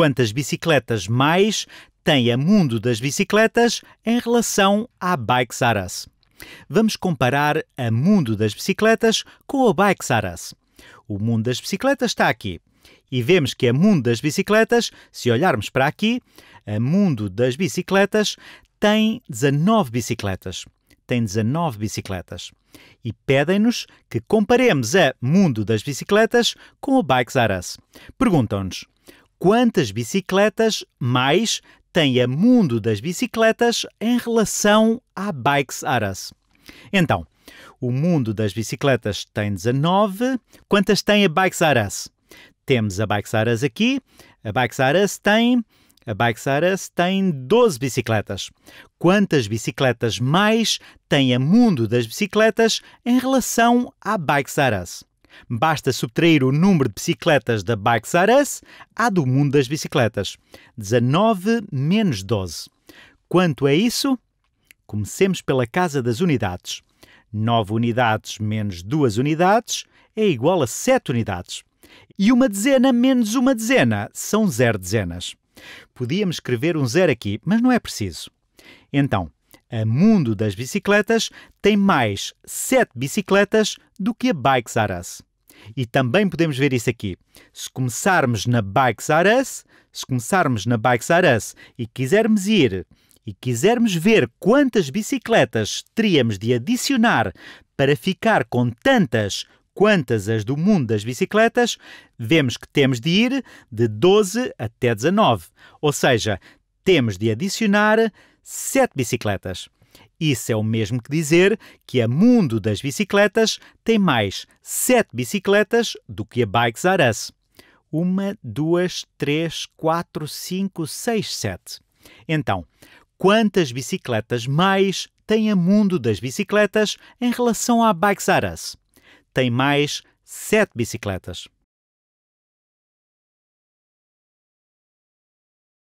quantas bicicletas mais tem a Mundo das Bicicletas em relação à Bikes Aras. Vamos comparar a Mundo das Bicicletas com a Bikes Aras. O Mundo das Bicicletas está aqui. E vemos que a Mundo das Bicicletas, se olharmos para aqui, a Mundo das Bicicletas tem 19 bicicletas. Tem 19 bicicletas. E pedem-nos que comparemos a Mundo das Bicicletas com a Bikes Aras. Perguntam-nos quantas bicicletas mais tem a Mundo das Bicicletas em relação à Bikes Aras? Então, o Mundo das Bicicletas tem 19, quantas tem a Bikes Aras? Temos a Bikes Aras aqui, a Bikes Aras tem... A Bikes Aras tem 12 bicicletas. Quantas bicicletas mais tem a Mundo das Bicicletas em relação à Bikes Aras? Basta subtrair o número de bicicletas da Bikes R Us à do mundo das bicicletas. 19 menos 12. Quanto é isso? Comecemos pela casa das unidades. 9 unidades menos 2 unidades é igual a 7 unidades. E uma dezena menos uma dezena são zero dezenas. Podíamos escrever um zero aqui, mas não é preciso. Então, a Mundo das Bicicletas tem mais sete bicicletas do que a Bikes R Us. E também podemos ver isso aqui. Se começarmos na Bikes R Us, se começarmos na Bikes R Us e quisermos ir e quisermos ver quantas bicicletas teríamos de adicionar para ficar com tantas quantas as do mundo das bicicletas, vemos que temos de ir de 12 até 19, ou seja, temos de adicionar sete bicicletas. Isso é o mesmo que dizer que a Mundo das Bicicletas tem mais sete bicicletas do que a Bikes R Us. Uma, duas, três, quatro, cinco, seis, sete. Então, quantas bicicletas mais tem a Mundo das Bicicletas em relação à Bikes R Us? Tem mais sete bicicletas.